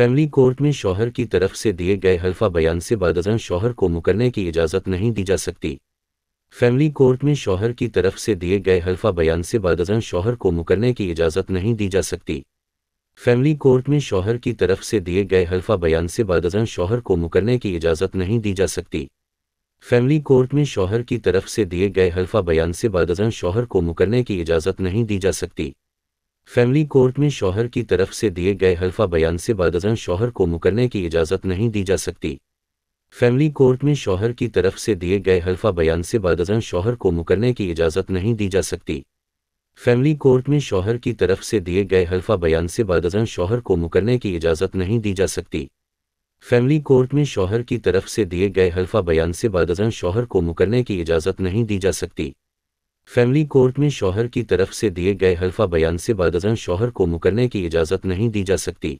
family court में शौहर की तरफ से दिए गए हल्फा बयान से बदजन शौहर को मुकरने की इजाज़त नहीं दी जा सकती फैमिली कोर्ट में शौहर की तरफ से दिए गए हल्फा बयान से बदजन शौहर को मुकरने की इजाज़त नहीं दी जा सकती फैमिली कोर्ट में शौहर की तरफ से दिए गए हल्फा बयान से बदजन शौहर को मुकरने की इजाज़त नहीं दी जा सकती फैमिली कोर्ट में शौहर की तरफ से दिए गए हल्फा बयान से बदजन शौहर को मुकरने की इजाज़त नहीं दी जा सकती फैमिली कोर्ट में शौहर की तरफ से दिए गए हल्फा बयान से बदजन शौहर को मुकरने की इजाज़त नहीं दी जा सकती फैमिली कोर्ट में शौहर की तरफ से दिए गए हल्फा बयान से बदजन शौहर को मुकरने की इजाज़त नहीं दी जा सकती फैमिली कोर्ट में शौहर की तरफ से दिए गए हल्फा बयान से बदजन शौहर को मुकरने की इजाज़त नहीं दी जा सकती फैमिली कोर्ट में शौहर की तरफ से दिए गए हल्फा बयान से बदजन शौहर को मुकरने की इजाज़त नहीं दी जा सकती फैमिली कोर्ट में शौहर की तरफ से दिए गए हल्फा बयान से बदजन शौहर को मुकरने की इजाज़त नहीं दी जा सकती